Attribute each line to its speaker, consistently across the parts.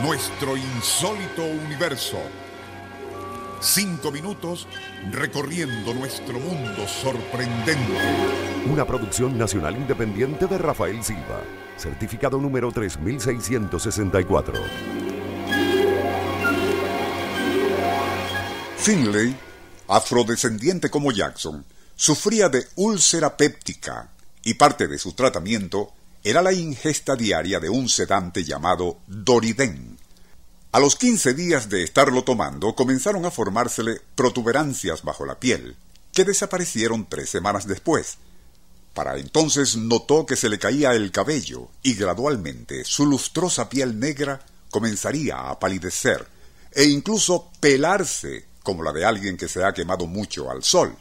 Speaker 1: Nuestro insólito universo. Cinco minutos recorriendo nuestro mundo sorprendente. Una producción nacional independiente de Rafael Silva. Certificado número 3664. Finley, afrodescendiente como Jackson, sufría de úlcera péptica y parte de su tratamiento era la ingesta diaria de un sedante llamado Doridén. A los 15 días de estarlo tomando comenzaron a formársele protuberancias bajo la piel, que desaparecieron tres semanas después. Para entonces notó que se le caía el cabello y gradualmente su lustrosa piel negra comenzaría a palidecer e incluso pelarse como la de alguien que se ha quemado mucho al sol.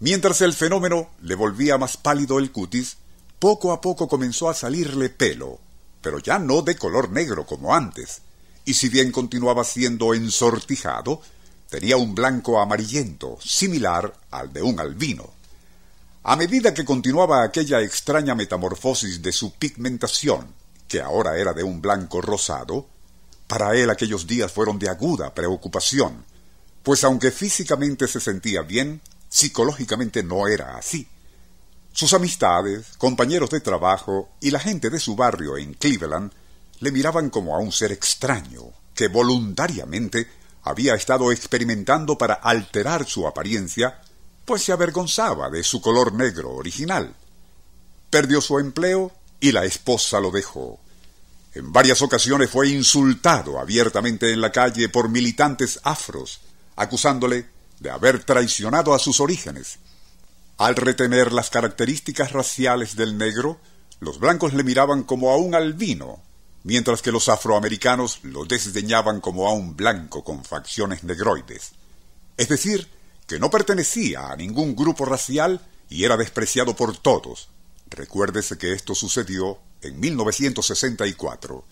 Speaker 1: Mientras el fenómeno le volvía más pálido el cutis, poco a poco comenzó a salirle pelo, pero ya no de color negro como antes, y si bien continuaba siendo ensortijado, tenía un blanco amarillento, similar al de un albino. A medida que continuaba aquella extraña metamorfosis de su pigmentación, que ahora era de un blanco rosado, para él aquellos días fueron de aguda preocupación, pues aunque físicamente se sentía bien, psicológicamente no era así. Sus amistades, compañeros de trabajo y la gente de su barrio en Cleveland le miraban como a un ser extraño que voluntariamente había estado experimentando para alterar su apariencia, pues se avergonzaba de su color negro original. Perdió su empleo y la esposa lo dejó. En varias ocasiones fue insultado abiertamente en la calle por militantes afros, acusándole de haber traicionado a sus orígenes al retener las características raciales del negro, los blancos le miraban como a un albino, mientras que los afroamericanos lo desdeñaban como a un blanco con facciones negroides. Es decir, que no pertenecía a ningún grupo racial y era despreciado por todos. Recuérdese que esto sucedió en 1964.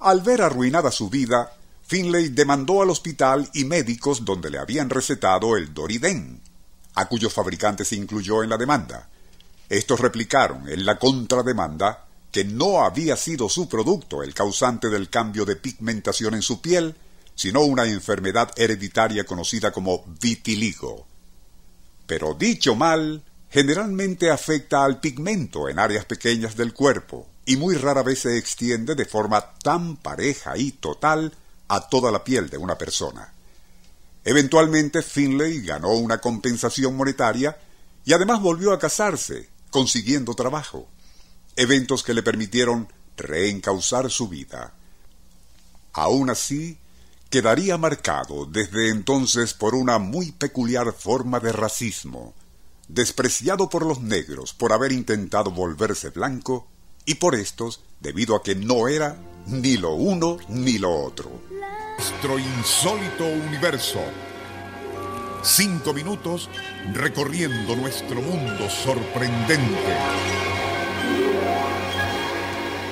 Speaker 1: Al ver arruinada su vida, Finlay demandó al hospital y médicos donde le habían recetado el Doridén, a cuyos fabricantes se incluyó en la demanda. Estos replicaron en la contrademanda que no había sido su producto el causante del cambio de pigmentación en su piel, sino una enfermedad hereditaria conocida como vitiligo. Pero dicho mal generalmente afecta al pigmento en áreas pequeñas del cuerpo y muy rara vez se extiende de forma tan pareja y total a toda la piel de una persona. Eventualmente Finlay ganó una compensación monetaria y además volvió a casarse, consiguiendo trabajo, eventos que le permitieron reencauzar su vida. Aún así, quedaría marcado desde entonces por una muy peculiar forma de racismo, despreciado por los negros por haber intentado volverse blanco y por estos, debido a que no era ni lo uno ni lo otro. Nuestro insólito universo. Cinco minutos recorriendo nuestro mundo sorprendente.